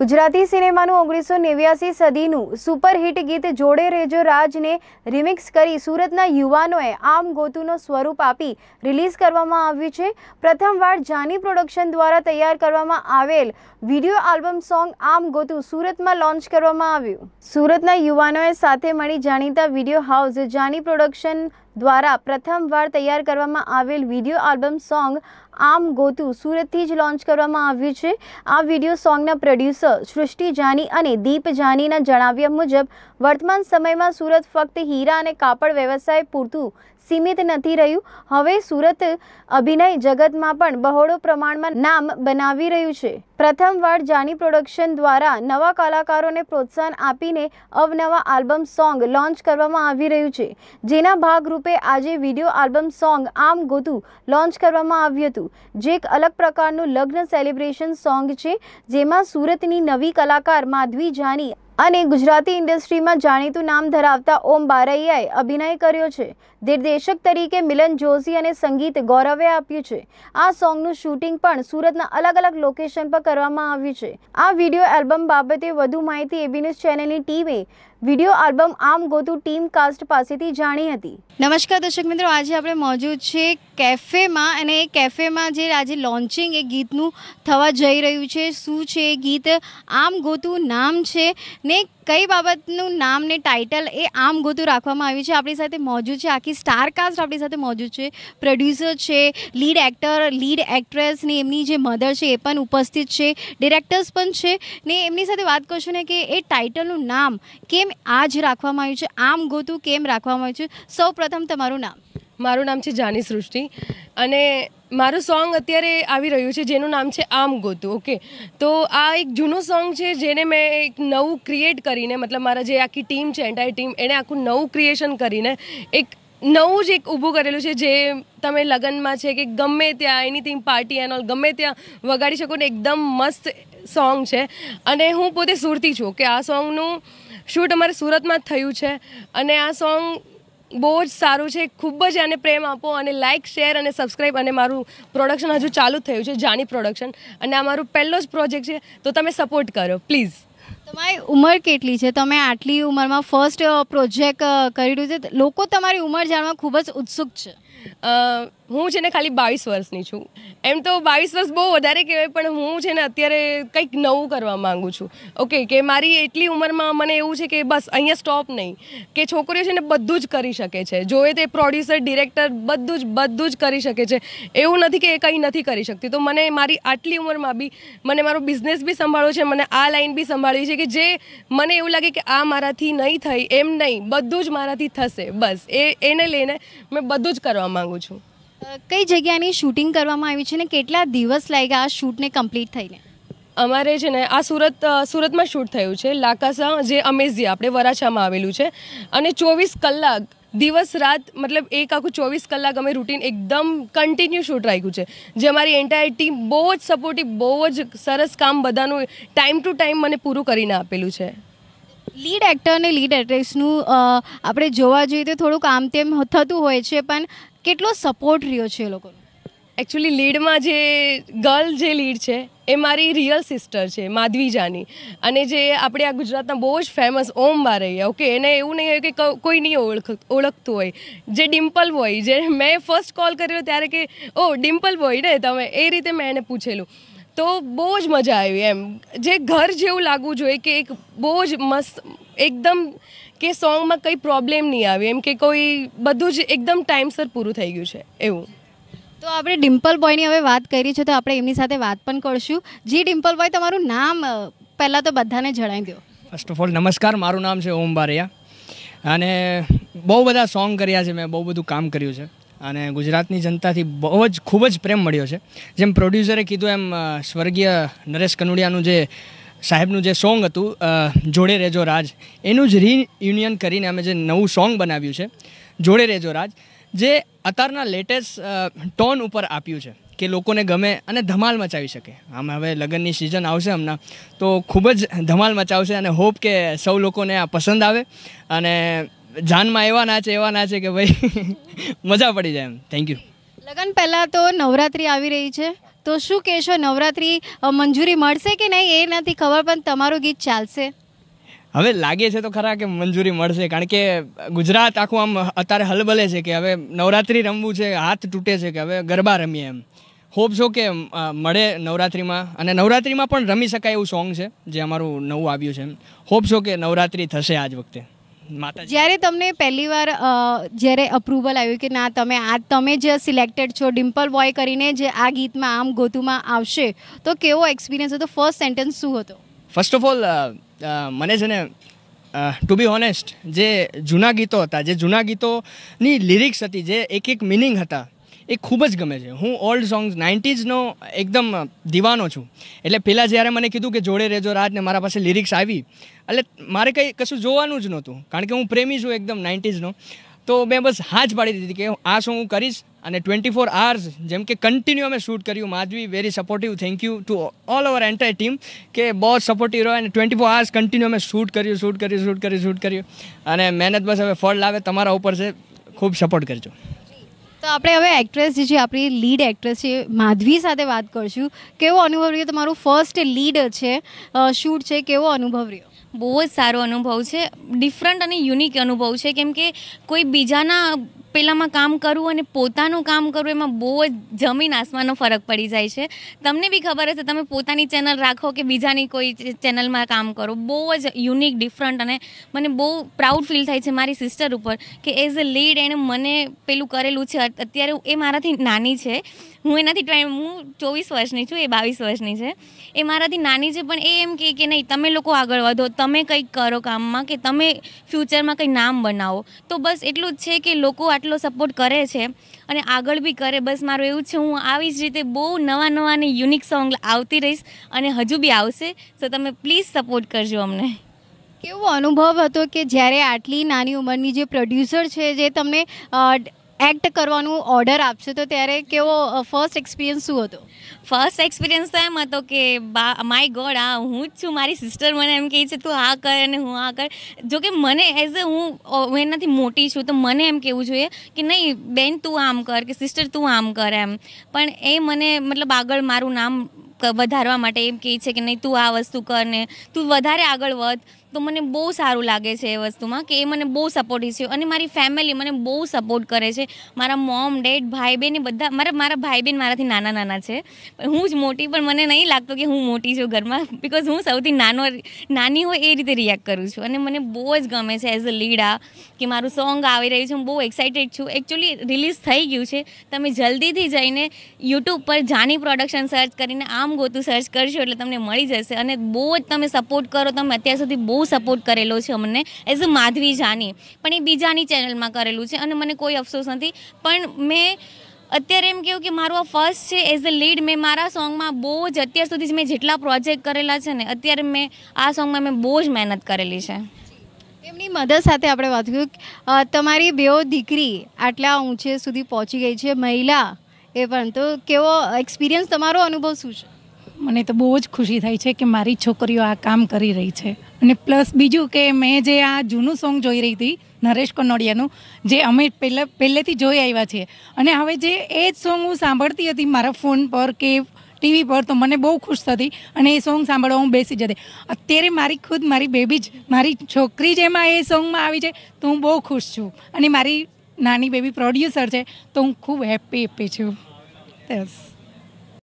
ગુજરાતી સિનેમાનું ઓગણીસો નેવ્યાસી સદીનું સુપરહિટ ગીત જોડે રેજો રાજને રિમિક્સ કરી સુરતના યુવાનોએ આમ ગોતુનું સ્વરૂપ આપી રિલીઝ કરવામાં આવ્યું છે પ્રથમવાર જાની પ્રોડક્શન દ્વારા તૈયાર કરવામાં આવેલ વિડીયો આલ્બમ સોંગ આમ ગોતુ સુરતમાં લોન્ચ કરવામાં આવ્યું સુરતના યુવાનોએ સાથે મળી જાણીતા વિડીયો હાઉસ જાની પ્રોડક્શન દ્વારા પ્રથમવાર તૈયાર કરવામાં આવેલ વિડીયો આલ્બમ સોંગ આમ ગોતુ સુરતથી જ લોન્ચ કરવામાં આવ્યું છે આ વિડીયો સોંગના પ્રોડ્યુસર સૃષ્ટિ જાની અને દીપ જાનીના જણાવ્યા મુજબ વર્તમાન સમયમાં સુરત ફક્ત હીરા અને કાપડ વ્યવસાય પૂરતું સીમિત નથી રહ્યું હવે સુરત અભિનય જગતમાં પણ બહોળો પ્રમાણમાં નામ બનાવી રહ્યું છે પ્રથમવાર જાની પ્રોડક્શન દ્વારા નવા કલાકારોને પ્રોત્સાહન આપીને અવનવા આલ્બમ સોંગ લોન્ચ કરવામાં આવી રહ્યું છે જેના ભાગરૂપે રૂપે આજે વિડીયો આલ્બમ સોંગ આમ ગોતું લોન્ચ કરવામાં આવ્યું હતું જે એક અલગ પ્રકારનું લગ્ન સેલિબ્રેશન સોંગ છે જેમાં સુરતની નવી કલાકાર માધવી જાની અને ગુજરાતી ઇન્ડસ્ટ્રીમાં જાણીતું નામ ધરાવતા ઓમ બારૈયાએ અભિનય કર્યો છે દિગ્દર્શક તરીકે મિલન જોશી અને સંગીત ગૌરવે આપ્યું છે આ સોંગનું શૂટિંગ પણ સુરતના અલગ અલગ લોકેશન પર કરવામાં આવ્યું છે આ વિડીયો એલ્બમ બાબતે વધુ માહિતી એબી ન્યૂઝ ચેનલની ટીમે વિડીયો આલ્બમ આમ ગોતુ ટીમ કાસ્ટ પાસેથી જાણી હતી નમસ્કાર દર્શક મિત્રો આજે આપણે મોજૂદ છે કેફેમાં અને એ કેફેમાં જે આજે લોન્ચિંગ એ ગીતનું થવા જઈ રહ્યું છે શું છે એ ગીત આમ ગોતુ નામ છે ને કઈ બાબતનું નામ ને ટાઇટલ એ આમ ગોતું રાખવામાં આવ્યું છે આપણી સાથે મોજૂદ છે આખી સ્ટારકાસ્ટ આપણી સાથે મોજૂદ છે પ્રોડ્યુસર છે લીડ એક્ટર લીડ એક્ટ્રેસ ને એમની જે મધર છે એ પણ ઉપસ્થિત છે ડિરેક્ટર્સ પણ છે ને એમની સાથે વાત કરશું ને કે એ ટાઇટલનું નામ કેમ આ જ રાખવામાં આવ્યું છે આમ ગોતું કેમ રાખવામાં આવ્યું છે સૌ પ્રથમ તમારું નામ મારું નામ છે જાની સૃષ્ટિ અને મારું સોંગ અત્યારે આવી રહ્યું છે જેનું નામ છે આમ ગોતું ઓકે તો આ એક જૂનું સોંગ છે જેને મેં એક નવું ક્રિએટ કરીને મતલબ મારા જે આખી ટીમ છે એન્ટાયર ટીમ એણે આખું નવું ક્રિએશન કરીને એક નવું જ એક ઊભું કરેલું છે જે તમે લગ્નમાં છે કે ગમે ત્યાં any anything party and all ગમે ત્યાં વગાડી શકો ને એકદમ મસ્ત સોંગ છે અને હું પોતે સુરતી છું કે આ સોંગનું શૂટ અમારે સુરતમાં થયું છે અને આ સોંગ બહુ જ સારું છે ખૂબ જ એને પ્રેમ આપો અને લાઇક શેર અને સબસ્ક્રાઈબ અને મારું પ્રોડક્શન હજુ ચાલુ થયું છે જાણી પ્રોડક્શન અને આ મારું પહેલો જ પ્રોજેક્ટ છે તો તમે સપોર્ટ કરો પ્લીઝ તમારી ઉંમર કેટલી છે તમે આટલી ઉંમરમાં ફર્સ્ટ પ્રોજેક્ટ કર્યું છે લોકો તમારી ઉંમર જાણવા ખૂબ જ ઉત્સુક છે હું છે ને ખાલી બાવીસ વર્ષની છું એમ તો બાવીસ વર્ષ બહુ વધારે કહેવાય પણ હું છે ને અત્યારે કંઈક નવું કરવા માગું છું ઓકે કે મારી એટલી ઉંમરમાં મને એવું છે કે બસ અહીંયા સ્ટોપ નહીં કે છોકરીઓ છે ને બધું જ કરી શકે છે જોએ તે પ્રોડ્યુસર ડિરેક્ટર બધું જ બધું જ કરી શકે છે એવું નથી કે એ કંઈ નથી કરી શકતી તો મને મારી આટલી ઉંમરમાં બી મને મારો બિઝનેસ બી સંભાળ્યો છે મને આ લાઈન બી સંભાળી છે કે જે મને એવું લાગે કે આ મારાથી નહીં થઈ એમ નહીં બધું જ મારાથી થશે બસ એ એને લઈને મેં બધું જ કરવા કહેવા માગું છું કઈ જગ્યાની શૂટિંગ કરવામાં આવી છે ને કેટલા દિવસ લાગ્યા આ શૂટને કમ્પ્લીટ થઈને અમારે છે ને આ સુરત સુરતમાં શૂટ થયું છે લાકાસા જે અમેઝી આપણે વરાછામાં આવેલું છે અને ચોવીસ કલાક દિવસ રાત મતલબ એક આખું ચોવીસ કલાક અમે રૂટીન એકદમ કન્ટિન્યુ શૂટ રાખ્યું છે જે અમારી એન્ટાયર ટીમ બહુ જ સપોર્ટિવ બહુ જ સરસ કામ બધાનું ટાઈમ ટુ ટાઈમ મને પૂરું કરીને આપેલું છે લીડ એક્ટર અને લીડ એક્ટ્રેસનું આપણે જોવા જોઈએ તો થોડુંક આમ તેમ થતું હોય છે પણ કેટલો સપોર્ટ રહ્યો છે એ લોકોનો એકચ્યુઅલી લીડમાં જે ગર્લ જે લીડ છે એ મારી રિયલ સિસ્ટર છે માધવી જાની અને જે આપણે આ ગુજરાતના બહુ જ ફેમસ ઓમ બારૈયા ઓકે એને એવું નહીં હોય કે કોઈ નહીં ઓળખ ઓળખતું હોય જે ડિમ્પલ બોય જે મેં ફર્સ્ટ કોલ કર્યો ત્યારે કે ઓ ડિમ્પલ બોય ને તમે એ રીતે મેં એને પૂછેલું તો બહુ જ મજા આવી એમ જે ઘર જેવું લાગવું જોઈએ કે એક બહુ જ મસ્ત એકદમ કે સોંગમાં કંઈ પ્રોબ્લેમ નહીં આવે એમ કે કોઈ બધું જ એકદમ ટાઈમસર પૂરું થઈ ગયું છે એવું તો આપણે ડિમ્પલ બોયની હવે વાત કરી છે તો આપણે એમની સાથે વાત પણ કરશું જી ડિમ્પલ બોય તમારું નામ પહેલાં તો બધાને જણાવી દો ફર્સ્ટ ઓફ ઓલ નમસ્કાર મારું નામ છે ઓમ બારિયા અને બહુ બધા સોંગ કર્યા છે મેં બહુ બધું કામ કર્યું છે અને ગુજરાતની જનતાથી બહુ જ ખૂબ જ પ્રેમ મળ્યો છે જેમ પ્રોડ્યુસરે કીધું એમ સ્વર્ગીય નરેશ કનુડિયાનું જે સાહેબનું જે સોંગ હતું જોડે રેજો રાજ એનું જ રીયુનિયન કરીને અમે જે નવું સોંગ બનાવ્યું છે જોડે રેજો રાજ જે અત્યારના લેટેસ્ટ ટોન ઉપર આપ્યું છે કે લોકોને ગમે અને ધમાલ મચાવી શકે આમ હવે લગ્નની સિઝન આવશે હમણાં તો ખૂબ જ ધમાલ મચાવશે અને હોપ કે સૌ લોકોને આ પસંદ આવે અને જાનમાં એવા નાચે એવા નાચે કે ભાઈ મજા પડી જાય એમ થેન્ક યુ લગ્ન પહેલાં તો નવરાત્રિ આવી રહી છે તો શું કહેશો નવરાત્રી મંજૂરી મળશે કે નહીં એ નથી ખબર પણ તમારું ગીત ચાલશે હવે લાગે છે તો ખરા કે મંજૂરી મળશે કારણ કે ગુજરાત આખું આમ અત્યારે હલબલે છે કે હવે નવરાત્રી રમવું છે હાથ તૂટે છે કે હવે ગરબા રમીએ એમ હોપ છો કે મળે નવરાત્રિમાં અને નવરાત્રિમાં પણ રમી શકાય એવું સોંગ છે જે અમારું નવું આવ્યું છે એમ હોપ છો કે નવરાત્રી થશે આજ વખતે જ્યારે તમને પહેલીવાર જ્યારે અપ્રુવલ આવ્યું કે ના તમે આ તમે જે સિલેક્ટેડ છો ડિમ્પલ બોય કરીને જે આ ગીતમાં આમ ગોતુમાં આવશે તો કેવો એક્સપિરિયન્સ હતો ફર્સ્ટ સેન્ટેન્સ શું હતો ફર્સ્ટ ઓફ ઓલ મને છે ને ટુ બી હોનેસ્ટ જે જૂના ગીતો હતા જે જૂના ગીતોની લિરિક્સ હતી જે એક એક મિનિંગ હતા એ ખૂબ જ ગમે છે હું ઓલ્ડ સોંગ્સ નાઇન્ટીઝનો એકદમ દીવાનો છું એટલે પહેલાં જ્યારે મને કીધું કે જોડે રેજો રાજને મારા પાસે લિરિક્સ આવી એટલે મારે કંઈ કશું જોવાનું જ નહોતું કારણ કે હું પ્રેમી છું એકદમ નાઇન્ટીઝનો તો મેં બસ હા જ પાડી દીધી કે આ સોંગ હું કરીશ અને ટ્વેન્ટી ફોર આવર્સ જેમ કે કન્ટિન્યુ અમે શૂટ કર્યું Madhavi very supportive thank you to all over entire team કે બહુ સપોર્ટિવ રહ્યો અને ટ્વેન્ટી ફોર આવર્સ કન્ટિન્યુ અમે શૂટ કર્યું શૂટ કર્યું શૂટ કર્યું શૂટ કર્યું અને મહેનત બસ હવે ફળ લાવે તમારા ઉપર છે ખૂબ સપોર્ટ કરજો તો આપણે હવે એક્ટ્રેસ જે છે આપણી લીડ એક્ટ્રેસ છે માધવી સાથે વાત કરશું કેવો અનુભવ રહ્યો તમારું ફર્સ્ટ લીડ છે શૂટ છે કેવો અનુભવ રહ્યો બહુ જ સારો અનુભવ છે ડિફરન્ટ અને યુનિક અનુભવ છે કેમ કે કોઈ બીજાના પેલામાં કામ કરવું અને પોતાનું કામ કરવું એમાં બહુ જ જમીન આસમાનનો ફરક પડી જાય છે તમને બી ખબર હશે તમે પોતાની ચેનલ રાખો કે બીજાની કોઈ ચેનલમાં કામ કરો બહુ જ યુનિક ડિફરન્ટ અને મને બહુ પ્રાઉડ ફીલ થાય છે મારી સિસ્ટર ઉપર કે એઝ અ લીડ એણે મને પેલું કરેલું છે અત્યારે એ મારાથી નાની છે હું એનાથી હું ચોવીસ વર્ષની છું એ બાવીસ વર્ષની છે એ મારાથી નાની છે પણ એ એમ કહે કે નહીં તમે લોકો આગળ વધો તમે કંઈક કરો કામમાં કે તમે ફ્યુચરમાં કંઈ નામ બનાવો તો બસ એટલું જ છે કે લોકો આટલો સપોર્ટ કરે છે અને આગળ બી કરે બસ મારું એવું છે હું આવી જ રીતે બહુ નવા નવા અને યુનિક સોંગ આવતી રહીશ અને હજુ બી આવશે તો તમે પ્લીઝ સપોર્ટ કરજો અમને કેવો અનુભવ હતો કે જ્યારે આટલી નાની ઉંમરની જે પ્રોડ્યુસર છે જે તમને એક્ટ કરવાનું ઓર્ડર આપશો તો ત્યારે કેવો ફર્સ્ટ એક્સપિરિયન્સ શું હતો ફર્સ્ટ એક્સપિરિયન્સ તો એમ હતો કે બા માય ગોડ આ હું જ છું મારી સિસ્ટર મને એમ કહે છે તું આ કર અને હું આ કર જો કે મને એઝ અ હું એનાથી મોટી છું તો મને એમ કહેવું જોઈએ કે નહીં બેન તું આમ કર કે સિસ્ટર તું આમ કર એમ પણ એ મને મતલબ આગળ મારું નામ વધારવા માટે એમ કહે છે કે નહીં તું આ વસ્તુ કર ને તું વધારે આગળ વધ તો મને બહુ સારું લાગે છે એ વસ્તુમાં કે એ મને બહુ સપોર્ટિવ છે અને મારી ફેમિલી મને બહુ સપોર્ટ કરે છે મારા મોમ ડેડ ભાઈ બહેન બધા મારા મારા ભાઈ બહેન મારાથી નાના નાના છે હું જ મોટી પણ મને નહીં લાગતું કે હું મોટી છું ઘરમાં બિકોઝ હું સૌથી નાનો નાની હોય એ રીતે રિએક્ટ કરું છું અને મને બહુ જ ગમે છે એઝ અ લીડા કે મારું સોંગ આવી રહ્યું છે હું બહુ એક્સાઇટેડ છું એકચ્યુઅલી રિલીઝ થઈ ગયું છે તમે જલ્દીથી જઈને યુટ્યુબ પર જાની પ્રોડક્શન સર્ચ કરીને આમ ગોતું સર્ચ કરશો એટલે તમને મળી જશે અને બહુ જ તમે સપોર્ટ કરો તમે અત્યાર સુધી બહુ બહુ સપોર્ટ કરેલો છે અમને એઝ અ માધવી જાની પણ એ બીજાની ચેનલમાં કરેલું છે અને મને કોઈ અફસોસ નથી પણ મેં અત્યારે એમ કહ્યું કે મારું આ ફર્સ્ટ છે એઝ અ લીડ મેં મારા સોંગમાં બહુ જ અત્યાર સુધી મેં જેટલા પ્રોજેક્ટ કરેલા છે ને અત્યારે મેં આ સોંગમાં મેં બહુ જ મહેનત કરેલી છે એમની મધર સાથે આપણે વાત કર્યું તમારી બેઓ દીકરી આટલા ઊંચે સુધી પહોંચી ગઈ છે મહિલા એ પણ તો કેવો એક્સપિરિયન્સ તમારો અનુભવ શું છે મને તો બહુ જ ખુશી થાય છે કે મારી છોકરીઓ આ કામ કરી રહી છે અને પ્લસ બીજું કે મેં જે આ જૂનું સોંગ જોઈ રહી હતી નરેશ કનોડિયાનું જે અમે પહેલાં પહેલેથી જોઈ આવ્યા છીએ અને હવે જે એ જ સોંગ હું સાંભળતી હતી મારા ફોન પર કે ટીવી પર તો મને બહુ ખુશ થતી અને એ સોંગ સાંભળવા હું બેસી જતી અત્યારે મારી ખુદ મારી બેબી જ મારી છોકરી જેમાં એ સોંગમાં આવી છે તો હું બહુ ખુશ છું અને મારી નાની બેબી પ્રોડ્યુસર છે તો હું ખૂબ હેપી હેપી છું બસ